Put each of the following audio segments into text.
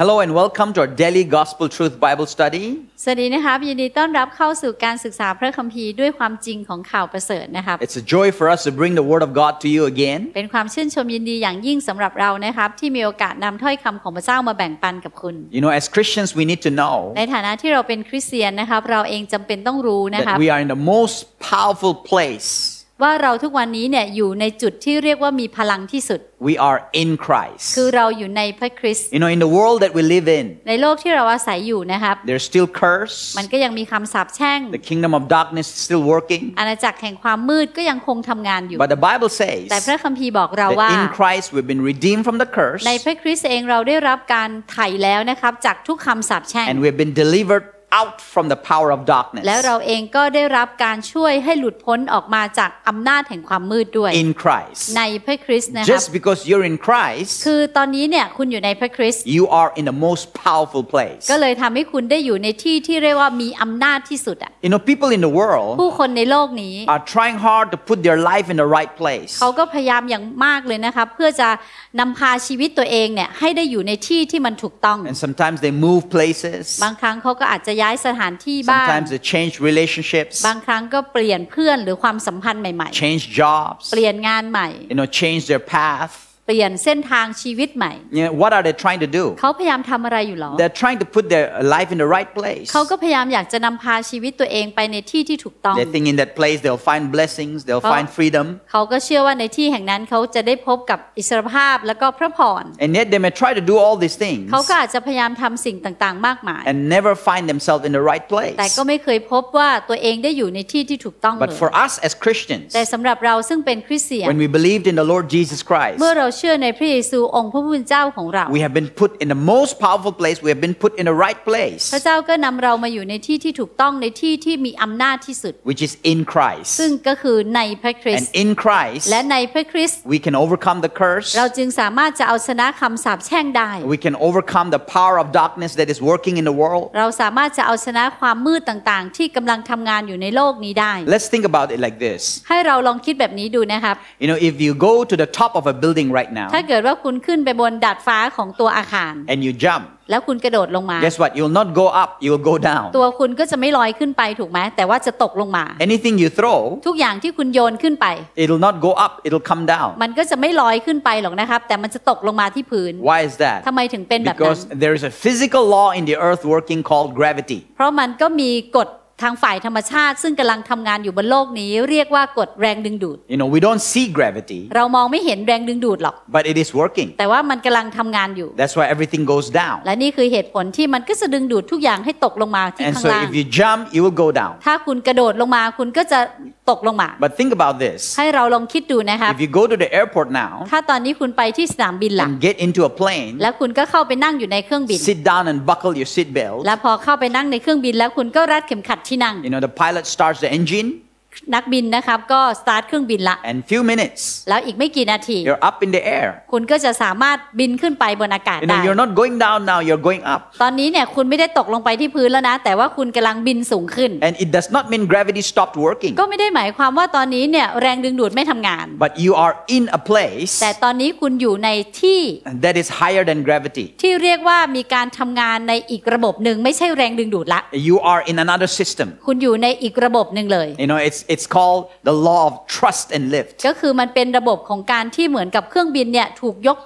Hello and welcome to our daily Gospel Truth Bible Study. สวัสดีนะคะยินดีต้อนรับเข้าสู่การศึกษาพระคัมภีร์ด้วยความจริงของข่าวประเสริฐนะคะ It's a joy for us to bring the Word of God to you again. เป็นความชื่นชมยินดีอย่างยิ่งสำหรับเรานะครับที่มีโอกาสนำถ้อยคำของพระเจ้ามาแบ่งปันกับคุณ You know as Christians we need to know. ในฐานะที่เราเป็นคริสเตียนนะครับเราเองจำเป็นต้องรู้นะคะ That we are in the most powerful place. ว่าเราทุกวันนี้เนี่ยอยู่ในจุดที่เรียกว่ามีพลังที่สุด We are in Christ คือเราอยู่ในพระคริสต์ You know in the world that we live in ในโลกที่เราอาศัยอยู่นะครับ There's still curse มันก็ยังมีคำสาปแช่ง The kingdom of darkness is still working อาณาจักรแห่งความมืดก็ยังคงทำงานอยู่ But the Bible says แต่พระคัมภีร์บอกเราว่า In Christ we've been redeemed from the curse ในพระคริสต์เองเราได้รับการไถ่แล้วนะครับจากทุกคำสาปแช่ง And we've been delivered out from the power of darkness แล้วเราเองก็ได้รับการช่วยให้หลุดพ้นออกมาจากอำนาจแห่งความมืดด้วย in Christ ในพระคริสต์นะครับ just because you're in Christ คือตอนนี้เนี่ยคุณอยู่ในพระคริสต์ you are in the most powerful place ก็เลยทำให้คุณได้อยู่ในที่ที่เรียกว่ามีอำนาจที่สุดอ่ะ you know people in the world ผู้คนในโลกนี้ are trying hard to put their life in the right place เขาก็พยายามอย่างมากเลยนะคะเพื่อจะนำพาชีวิตตัวเองเนี่ยให้ได้อยู่ในที่ที่มันถูกต้อง and sometimes they move places บางครั้งเขาก็อาจจะย้าย้ายสถานที่บ้าง Sometimes it change relationships บางครั้งก็เปลี่ยนเพื่อนหรือความสัมพันธ์ใหม่ๆ change jobs เปลี่ยนงานใหม่ you know change their path เปลี่ยนเส้นทางชีวิตใหม่ yeah, What are they trying to do เขาพยายามทำอะไรอยู่หรอ They're trying to put their life in the right place เขาก็พยายามอยากจะนำพาชีวิตตัวเองไปในที่ที่ถูกต้อง They think in that place they'll find blessings they'll find freedom เขาก็เชื่อว่าในที่แห่งนั้นเขาจะได้พบกับอิสรภาพและก็พระพร And yet they may try to do all these things เขาก็อาจจะพยายามทำสิ่งต่าง ๆ มากมาย And never find themselves in the right place แต่ก็ไม่เคยพบว่าตัวเองได้อยู่ในที่ที่ถูกต้องเลย But for us as Christians แต่สำหรับเราซึ่งเป็นคริสเตียน When we believed in the Lord Jesus Christ เมื่อเราชื่อในพระเยซูองค์พระผู้เป็นเจ้าของเรา We have been put in the most powerful place we have been put in the right place พระเจ้าก็นำเรามาอยู่ในที่ที่ถูกต้อง ในที่ที่มีอำนาจที่สุด Which is in Christ ซึ่งก็คือในพระคริสต์ And in Christ และในพระคริสต์ We can overcome the curse เราจึงสามารถจะเอาชนะคำสาปแช่งได้ We can overcome the power of darkness that is working in the world เราสามารถจะเอาชนะความมืดต่าง ๆ ที่กำลังทำงานอยู่ในโลกนี้ได้ Let's think about it like this ให้เราลองคิดแบบนี้ดูนะครับ You know if you go to the top of a building right right now ถ้าเกิดว่าคุณขึ้นไปบนดาดฟ้าของตัวอาคาร and you jump แล้วคุณกระโดดลงมา guess what you'll not go up you'll go down ตัวคุณก็จะไม่ลอยขึ้นไปถูกไหมแต่ว่าจะตกลงมา anything you throw ทุกอย่างที่คุณโยนขึ้นไป it'll not go up it'll come down มันก็จะไม่ลอยขึ้นไปหรอกนะครับ แต่มันจะตกลงมาที่พื้น why is that ทำไมถึงเป็นแบบนั้น because there is a physical law in the earth working called gravity เพราะมันก็มีกฎทางฝ่ายธรรมชาติ ซึ่งกำลังทำงานอยู่บนโลกนี้ เรียกว่ากฎแรงดึงดูด You know we don't see gravity เรามองไม่เห็นแรงดึงดูดหรอก But it is working แต่ว่ามันกำลังทำงานอยู่ That's why everything goes down และนี่คือเหตุผลที่มันก็จะดึงดูดทุกอย่างให้ตกลงมาที่ข้างล่าง And so if you jump you will go down ถ้าคุณกระโดดลงมาคุณก็จะตกลงมา But think about this ให้เราลองคิดดูนะคะ If you go to the airport now ถ้าตอนนี้คุณไปที่สนามบินล่ะ and get into a plane แล้วคุณก็เข้าไปนั่งอยู่ในเครื่องบิน sit down and buckle your seat belt แล้วพอเข้าไปนั่งในเครื่องบิน แล้วคุณก็รัดเข็มขัดที่นั่ง You know the pilot starts the engine นักบินนะครับก็สตาร์ทเครื่องบินละ and few minutes แล้วอีกไม่กี่นาที you're up in the air คุณก็จะสามารถบินขึ้นไปบนอากาศได้ you're not going down now you're going up ตอนนี้เนี่ยคุณไม่ได้ตกลงไปที่พื้นแล้วนะ แต่ว่าคุณกำลังบินสูงขึ้น and it does not mean gravity stopped working ก็ไม่ได้หมายความว่าตอนนี้เนี่ยแรงดึงดูดไม่ทำงาน but you are in a place แต่ตอนนี้คุณอยู่ในที่ that is higher than gravity ที่เรียกว่ามีการทำงานในอีกระบบหนึ่งไม่ใช่แรงดึงดูดละ you are in another system คุณอยู่ในอีกระบบหนึ่งเลย you know it's it's called the law of trust and lift ก็คือมันเป็นระบบของการที่เหมือนกับเครื่องบินเนี่ยถูกยก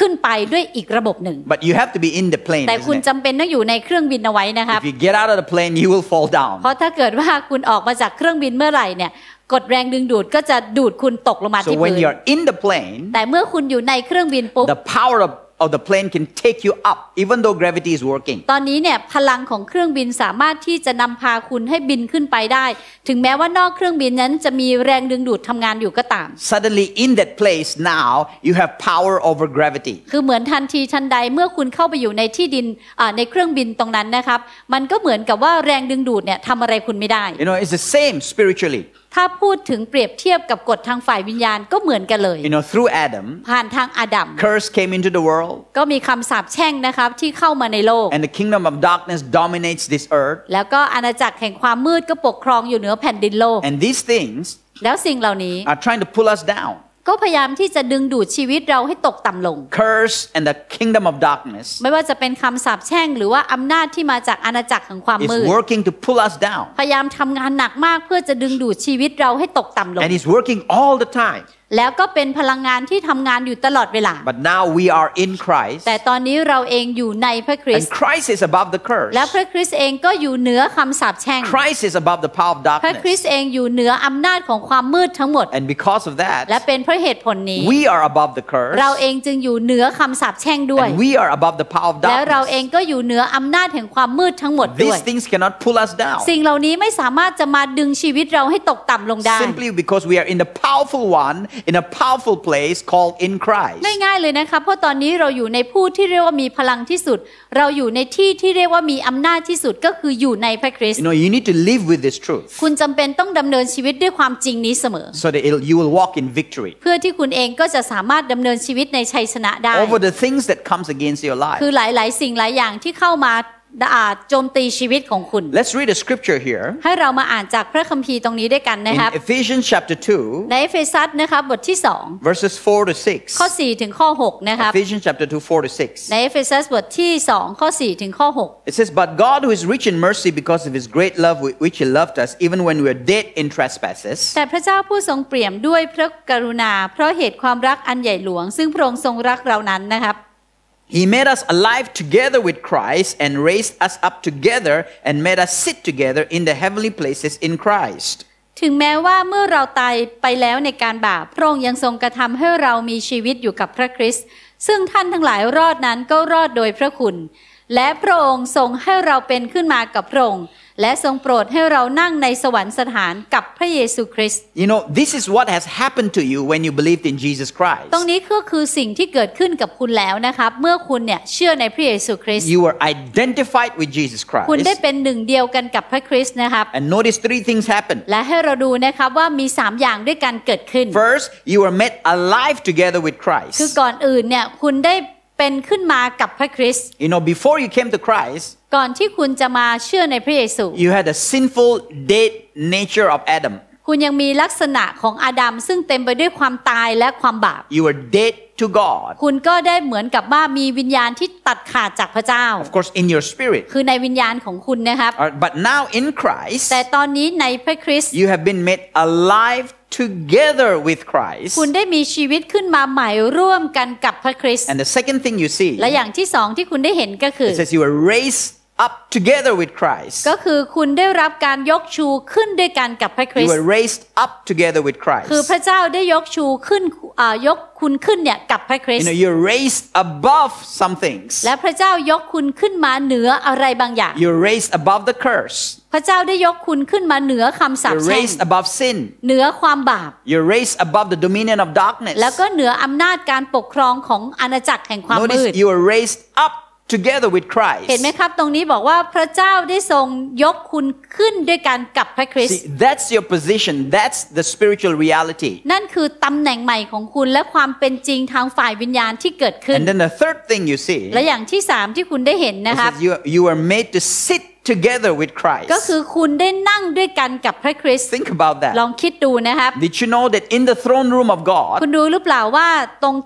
ขึ้นไปด้วยอีกระบบหนึ่ง But you have to be in the plane แต่คุณจำเป็นต้องอยู่ในเครื่องบินเอาไว้นะครับ If you get out of the plane you will fall down เพราะถ้าเกิดว่าคุณออกมาจากเครื่องบินเมื่อไหร่เนี่ยกดแรงดึงดูดก็จะดูดคุณตกลงมาที่พื้น So when you're in the plane แต่เมื่อคุณอยู่ในเครื่องบินปุ๊บ The power of of the plane can take you up even though gravity is working ตอนนี้เนี่ยพลังของเครื่องบินสามารถที่จะนำพาคุณให้บินขึ้นไปได้ ถึงแม้ว่านอกเครื่องบินนั้นจะมีแรงดึงดูดทำงานอยู่ก็ตาม suddenly in that place now you have power over gravity คือเหมือนทันทีทันใดเมื่อคุณเข้าไปอยู่ในที่ดินในเครื่องบินตรงนั้นนะครับมันก็เหมือนกับว่าแรงดึงดูดเนี่ยทำอะไรคุณไม่ได้ you know it's the same spiritually ถ้าพูดถึงเปรียบเทียบกับกฎทางฝ่ายวิญญาณก็เหมือนกันเลย You know through Adam ผ่านทางอาดัม curse came into the world ก็มีคำสาปแช่งนะครับที่เข้ามาในโลก and the kingdom of darkness dominates this earth แล้วก็อาณาจักรแห่งความมืดก็ปกครองอยู่เหนือแผ่นดินโลก and these things แล้วสิ่งเหล่านี้ are trying to pull us down ก็พยายามที่จะดึงดูดชีวิตเราให้ตกต่ำลง curse and the kingdom of darkness ไม่ว่าจะเป็นคำสาปแช่งหรือว่าอำนาจที่มาจากอาณาจักรของความมืด is working to pull us down พยายามทำงานหนักมากเพื่อจะดึงดูดชีวิตเราให้ตกต่ำลง and is working all the time แล้วก็เป็นพลังงานที่ทำงานอยู่ตลอดเวลา But now we are in Christ แต่ตอนนี้เราเองอยู่ในพระคริสต์ And Christ is above the curse และพระคริสต์เองก็อยู่เหนือคำสาปแช่ง Christ is above the power of darkness พระคริสต์เองอยู่เหนืออำนาจของความมืดทั้งหมด And because of that และเป็นเพราะเหตุผลนี้ We are above the curse เราเองจึงอยู่เหนือคำสาปแช่งด้วย And we are above the power of darkness และเราเองก็อยู่เหนืออำนาจแห่งความมืดทั้งหมดด้วย These things cannot pull us down สิ่งเหล่านี้ไม่สามารถจะมาดึงชีวิตเราให้ตกต่ำลงได้ Simply because we are in the powerful one in a powerful place called in Christ ง่ายๆเลยนะคะ เพราะตอนนี้เราอยู่ในผู้ที่เรียกว่ามีพลังที่สุด เราอยู่ในที่ที่เรียกว่ามีอำนาจที่สุดก็คืออยู่ในพระคริสต์ you know you need to live with this truth คุณจำเป็นต้องดำเนินชีวิตด้วยความจริงนี้เสมอ so that you will walk in victory เพื่อที่คุณเองก็จะสามารถดำเนินชีวิตในชัยชนะได้ over the things that comes against your life คือหลาย ๆ สิ่งหลายอย่างที่เข้ามาอาจโจมตีชีวิตของคุณ Let's read a scripture here ให้เรามาอ่านจากพระคัมภีร์ตรงนี้ด้วยกันนะครับ In Ephesians chapter 2 ในเอเฟซัสนะครับบทที่2 verses 4 to 6ข้อ 4 ถึงข้อ6นะครับ Ephesians chapter 2 4 to 6ในเอเฟซัสบทที่2ข้อ4ถึงข้อ6 It says but God who is rich in mercy because of his great love which he loved us even when we were dead in trespasses แต่พระเจ้าผู้ทรงเปี่ยมด้วยพระกรุณา เพราะเหตุความรักอันใหญ่หลวง ซึ่งพระองค์ทรงรักเรานั้นนะครับ He made us alive together with Christ and raised us up together and made us sit together in the heavenly places in Christ. ถึงแม้ว่าเมื่อเราตายไปแล้วในการบาปพระองค์ยังทรงกระทำให้เรามีชีวิตอยู่กับพระคริสต์ซึ่งท่านทั้งหลายรอดนั้นก็รอดโดยพระคุณ และพระองค์ทรงให้เราเป็นขึ้นมากับพระองค์และทรงโปรดให้เรานั่งในสวรรคสถานกับพระเยซูคริสต์ You know this is what has happened to you when you believed in Jesus Christ ตรงนี้ก็คือสิ่งที่เกิดขึ้นกับคุณแล้วนะครับเมื่อคุณเนี่ยเชื่อในพระเยซูคริสต์ You w e r e identified with Jesus Christ คุณได้เป็นหนึ่งเดียวกันกับพระคริสต์นะครับ And notice three things happen และให้เราดูนะครับว่ามี 3 อย่างด้วยกันเกิดขึ้น First you w e r e made alive together with Christ คือก่อนอื่นเนี่ยคุณได้ป็นขึ้นมากับพระคริสต์ You know before you came to Christ ก่อนที่คุณจะมาเชื่อในพระเยซู You had a sinful dead nature of Adam คุณยังมีลักษณะของอาดัมซึ่งเต็มไปด้วยความตายและความบาป You were dead to God คุณก็ได้เหมือนกับว่ามีวิญญาณที่ตัดขาดจากพระเจ้า Of course in your spirit คือในวิญญาณของคุณนะครับ But now in Christ แต่ตอนนี้ในพระคริสต์ You have been made alive together with Christ คุณได้มีชีวิตขึ้นมาใหม่ร่วมกันกับพระคริสต์ and the second thing you see และอย่างที่สองที่คุณได้เห็นก็คือ it says you were raised up together with Christ ก็คือคุณได้รับการยกชูขึ้นด้วยกันกับพระคริสต์ You were raised up together with Christ คือพระเจ้าได้ยกชูขึ้นยกคุณขึ้นเนี่ยกับพระคริสต์ You know, you're raised above some things และพระเจ้ายกคุณขึ้นมาเหนืออะไรบางอย่าง You're raised above the curse พระเจ้าได้ยกคุณขึ้นมาเหนือคำสาปแช่งเหนือความบาปแล้วก็เหนืออำนาจการปกครองของอาณาจักรแห่งความมืด together with Christ เห็นไหมครับตรงนี้บอกว่าพระเจ้าได้ทรงยกคุณขึ้นด้วยการกับพระคริสต์ that's your position that's the spiritual reality นั่นคือตำแหน่งใหม่ของคุณและความเป็นจริงทางฝ่ายวิญญาณที่เกิดขึ้น and then the third thing you see และอย่างที่สามที่คุณได้เห็นนะครับ you you are made to sit together with Christ ก็คือคุณได้นั่งด้วยกันกับพระคริสต์ Think about that ลองคิดดูนะครับ Did you know that in the throne room of God คุณรู้หรือเปล่าว่าตรง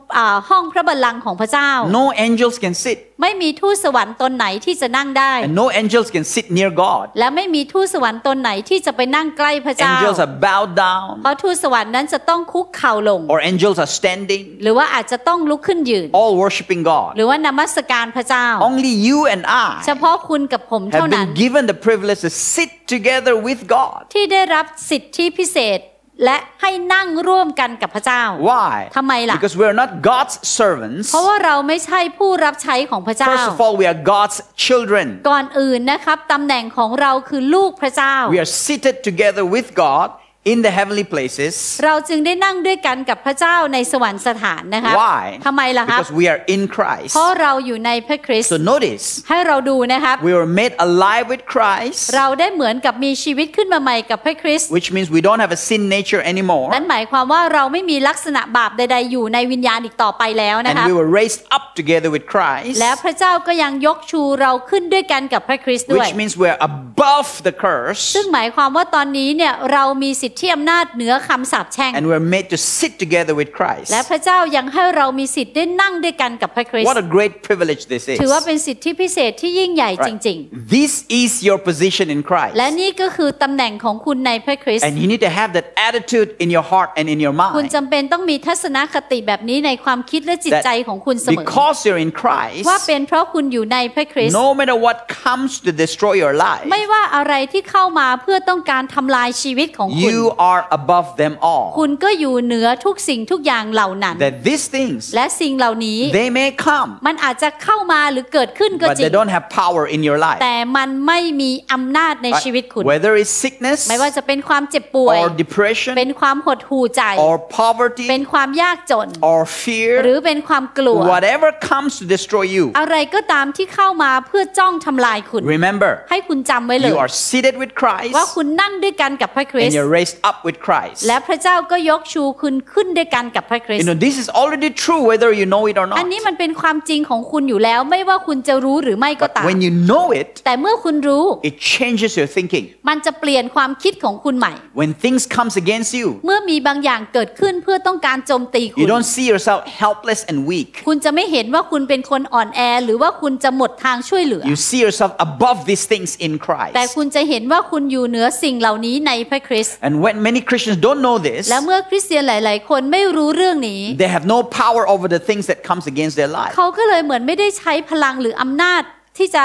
ห้องพระบัลลังก์ของพระเจ้า No angels can sit ไม่มีทูตสวรรค์ตนไหนที่จะนั่งได้ And no angels can sit near God และไม่มีทูตสวรรค์ตนไหนที่จะไปนั่งใกล้พระเจ้า Angels are bowed down เพราะทูตสวรรค์นั้นจะต้องคุกเข่าลง Or angels are standing หรือว่าอาจจะต้องลุกขึ้นยืน All worshiping God หรือว่านมัสการพระเจ้า Only you and I เฉพาะคุณกับผมเท่านั้น were given the privilege to sit together with God ที่ได้รับสิทธิพิเศษ และให้นั่งร่วมกันกับพระเจ้า Why ทำไมล่ะ Because we are not God's servants เพราะว่าเราไม่ใช่ผู้รับใช้ของพระเจ้า First of all we are God's children ก่อนอื่นนะครับตำแหน่งของเราคือลูกพระเจ้า We are seated together with God in the heavenly places เราจึงได้นั่งด้วยกันกับพระเจ้าในสวรรค์สถานนะคะ why ทำไมล่ะคะ because we are in Christ เพราะเราอยู่ในพระคริสต์ so notice ให้เราดูนะครับ we were made alive with Christ เราได้เหมือนกับมีชีวิตขึ้นมาใหม่กับพระคริสต์ which means we don't have a sin nature anymore นั่นหมายความว่าเราไม่มีลักษณะบาปใด ๆอยู่ในวิญญาณอีกต่อไปแล้วนะคะ and we were raised up together with Christ และพระเจ้าก็ยังยกชูเราขึ้นด้วยกันกับพระคริสต์ด้วย which means we're above the curse ซึ่งหมายความว่าตอนนี้เนี่ยเรามีสิทธิ์ที่อำนาจเหนือคำสาปแช่ง and we're made to sit together with Christ และพระเจ้ายังให้เรามีสิทธิ์ได้นั่งด้วยกันกับพระคริสต์ what a great privilege this is ถือว่าเป็นสิทธิพิเศษที่ยิ่งใหญ่จริงๆ this is your position in Christ และนี่ก็คือตำแหน่งของคุณในพระคริสต์ and you need to have that attitude in your heart and in your mind คุณจำเป็นต้องมีทัศนคติแบบนี้ในความคิดและจิตใจของคุณเสมอ because you're in Christ ว่าเป็นเพราะคุณอยู่ในพระคริสต์ no matter what comes to destroy your life ไม่ว่าอะไรที่เข้ามาเพื่อต้องการทำลายชีวิตของคุณ you you are above them all คุณก็อยู่เหนือทุกสิ่งทุกอย่างเหล่านั้น that these things และสิ่งเหล่านี้ they may come มันอาจจะเข้ามาหรือเกิดขึ้นก็จริง but they don't have power in your life แต่มันไม่มีอำนาจในชีวิตคุณ whether it's sickness ไม่ว่าจะเป็นความเจ็บป่วย or depression เป็นความหดหู่ใจ or poverty เป็นความยากจน or fear หรือเป็นความกลัว whatever comes to destroy you อะไรก็ตามที่เข้ามาเพื่อจ้องทำลายคุณ remember ให้คุณจำไว้เลย you are seated with Christ ว่าคุณนั่งด้วยกันกับพระคริสต์ raised up with Christ และพระเจ้าก็ยกชูคุณขึ้นด้วยกันกับพระคริสต์ You know this is already true whether you know it or not อันนี้มันเป็นความจริงของคุณอยู่แล้วไม่ว่าคุณจะรู้หรือไม่ก็ตาม When you know it แต่เมื่อคุณรู้ It changes your thinking มันจะเปลี่ยนความคิดของคุณใหม่ When things comes against you เมื่อมีบางอย่างเกิดขึ้นเพื่อต้องการโจมตีคุณ You don't see yourself helpless and weak คุณจะไม่เห็นว่าคุณเป็นคนอ่อนแอ หรือว่าคุณจะหมดทางช่วยเหลือ You see yourself above these things in Christ แต่คุณจะเห็นว่าคุณอยู่เหนือสิ่งเหล่านี้ในพระคริสต์ And when many Christians don't know this, และเมื่อคริสเตียนหลายๆคนไม่รู้เรื่องนี้ they have no power over the things that comes against their life เขาก็เลยเหมือนไม่ได้ใช้พลังหรืออำนาจที่จะ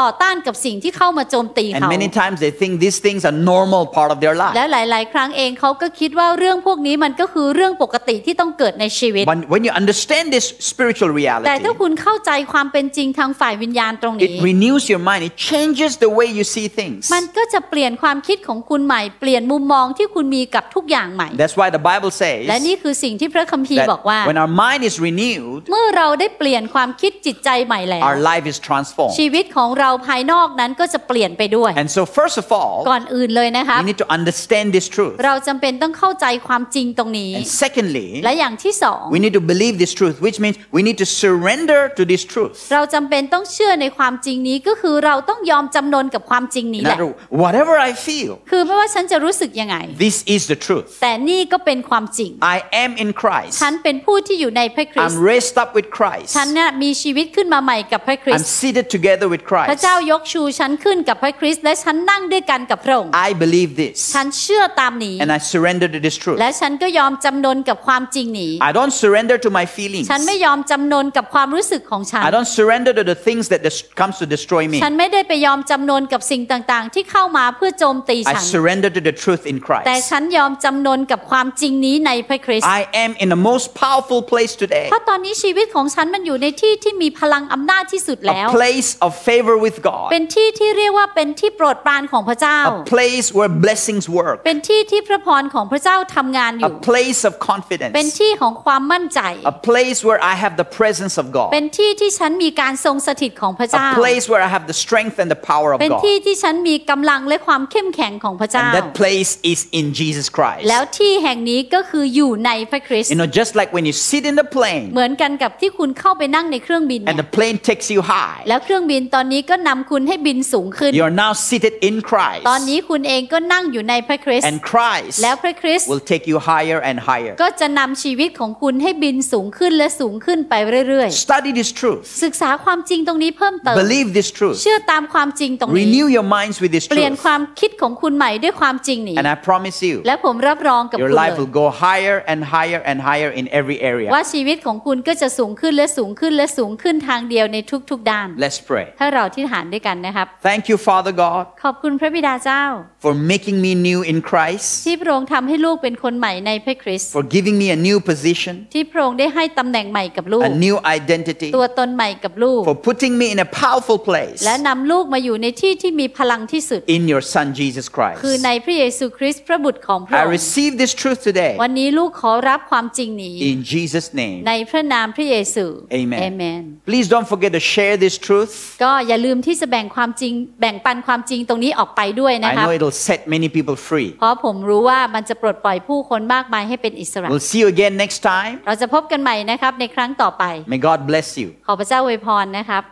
ต่อต้านกับสิ่งที่เข้ามาโจมตีเขา And many times they think these things are normal part of their life และหลาย ๆ ครั้งเองเขาก็คิดว่าเรื่องพวกนี้มันก็คือเรื่องปกติที่ต้องเกิดในชีวิต When you understand this spiritual reality แต่ถ้าคุณเข้าใจความเป็นจริงทางฝ่ายวิญญาณตรงนี้ It renews your mind it changes the way you see things มันก็จะเปลี่ยนความคิดของคุณใหม่เปลี่ยนมุมมองที่คุณมีกับทุกอย่างใหม่ That's why the Bible says และนี่คือสิ่งที่พระคัมภีร์บอกว่า When our mind is renewed เมื่อเราได้เปลี่ยนความคิดจิตใจใหม่แล้ว Our life is transformed ชีวิตของของเราภายนอกนั้นก็จะเปลี่ยนไปด้วย And so first of all ก่อนอื่นเลยนะคะ we need to understand this truth เราจำเป็นต้องเข้าใจความจริงตรงนี้ And secondly และอย่างที่สอง we need to believe this truth which means we need to surrender to this truth เราจำเป็นต้องเชื่อในความจริงนี้ก็คือเราต้องยอมจำนนกับความจริงนี้แหละ whatever I feel คือไม่ว่าฉันจะรู้สึกยังไง this is the truth แต่นี่ก็เป็นความจริง I am in Christ ฉันเป็นผู้ที่อยู่ในพระคริสต์ I'm raised up with Christ ฉันน่ะมีชีวิตขึ้นมาใหม่กับพระคริสต์ I'm seated together with with Christ พระเจ้ายกชูฉันขึ้นกับพระคริสต์และฉันนั่งด้วยกันกับพระองค์ I believe this ฉันเชื่อตามนี้ and I surrender to this truth และฉันก็ยอมจำนนกับความจริงนี้ I don't surrender to my feelings ฉันไม่ยอมจำนนกับความรู้สึกของฉัน I don't surrender to the things that comes to destroy me ฉันไม่ได้ไปยอมจำนนกับสิ่งต่าง ๆ ที่เข้ามาเพื่อโจมตีฉัน I surrender to the truth in Christ แต่ฉันยอมจำนนกับความจริงนี้ในพระคริสต์ I am in the most powerful place today เพราะตอนนี้ชีวิตของฉันมันอยู่ในที่ที่มีพลังอำนาจที่สุดแล้ว A place of favor with God เป็นที่ที่เรียกว่าเป็นที่โปรดปรานของพระเจ้า a place where blessings work เป็นที่ที่พระพรของพระเจ้าทำงานอยู่ a place of confidence เป็นที่ของความมั่นใจ a place where I have the presence of God เป็นที่ที่ฉันมีการทรงสถิตของพระเจ้า a place where I have the strength and the power of God เป็นที่ที่ฉันมีกำลังและความเข้มแข็งของพระเจ้า and that place is in Jesus Christ แล้วที่แห่งนี้ก็คืออยู่ในพระคริสต์ you know just like when you sit in the plane เหมือนกันกับที่คุณเข้าไปนั่งในเครื่องบิน and the plane takes you high แล้วเครื่องบินตอนอนนี้ก็นำคุณให้บินสูงขึ้น You r e now seated in Christ ตอนนี้คุณเองก็นั่งอยู่ในพระคริสต์ And Christ แล้วพระคริสต์ will take you higher and higher ก็จะนำชีวิตของคุณให้บินสูงขึ้นและสูงขึ้นไปเรื่อยๆ Study this truth ศึกษาความจริงตรงนี้เพิ่มเติม Believe this truth เชื่อตามความจริงตรงนี้ Renew your minds with this truth เปลี่ยนความคิดของคุณใหม่ด้วยความจริงนี้ And I promise you และผมรับรองกับคุณ Your life will go higher and higher and higher in every area ว่าชีวิตของคุณก็จะสูงขึ้นและสูงขึ้น และสูงขึ้นทางเดียวในทุกๆ ด้าน Let's pray ให้เราที่ฐานด้วยกันนะครับ Thank you Father God ขอบคุณพระบิดาเจ้า for making me new in Christ ที่พระองค์ทำให้ลูกเป็นคนใหม่ในพระคริสต์ for giving me a new position ที่พระองค์ได้ให้ตำแหน่งใหม่กับลูก a new identity ตัวตนใหม่กับลูก for putting me in a powerful place และนำลูกมาอยู่ในที่ที่มีพลังที่สุด in your Son Jesus Christ คือในพระเยซูคริสต์พระบุตรของพระองค์ I receive this truth today วันนี้ลูกขอรับความจริงนี้ in Jesus name ในพระนามพระเยซู Amen Amen Please don't forget to share this truth ก็อย่าลืมที่จะแบ่งความจริง แบ่งปันความจริงตรงนี้ออกไปด้วยนะคะ I know it'll set many people free เพราะผมรู้ว่ามันจะปลดปล่อยผู้คนมากมายให้เป็นอิสระ We'll see you again next time เราจะพบกันใหม่นะครับในครั้งต่อไป May God bless you ขอพระเจ้าอวยพรนะครับ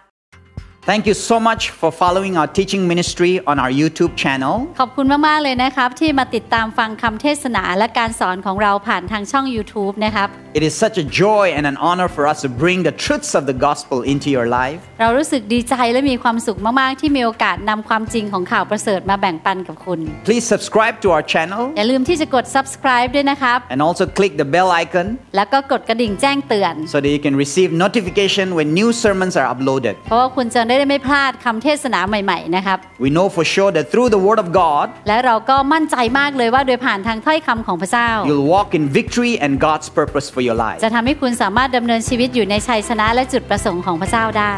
Thank you so much for following our teaching ministry on our YouTube channel. ขอบคุณมากๆเลยนะครับที่มาติดตามฟังคำเทศนาและการสอนของเราผ่านทางช่อง YouTube นะครับ It is such a joy and an honor for us to bring the truths of the gospel into your life. เรารู้สึกดีใจและมีความสุขมากๆที่มีโอกาสนำความจริงของข่าวประเสริฐมาแบ่งปันกับคุณ Please subscribe to our channel. อย่าลืมที่จะกด subscribe ด้วยนะครับ And also click the bell icon. แล้วก็กดกระดิ่งแจ้งเตือน So that you can receive notification when new sermons are uploaded. เพราะว่าคุณจะได้ได้ไม่พลาดคำเทศนาใหม่ๆ นะครับ We know for sure that through the word of God และเราก็มั่นใจมากเลยว่าโดยผ่านทางถ้อยคำของพระเจ้า You'll walk in victory and God's purpose for your life จะทำให้คุณสามารถดำเนินชีวิตอยู่ในชัยชนะและจุดประสงค์ของพระเจ้าได้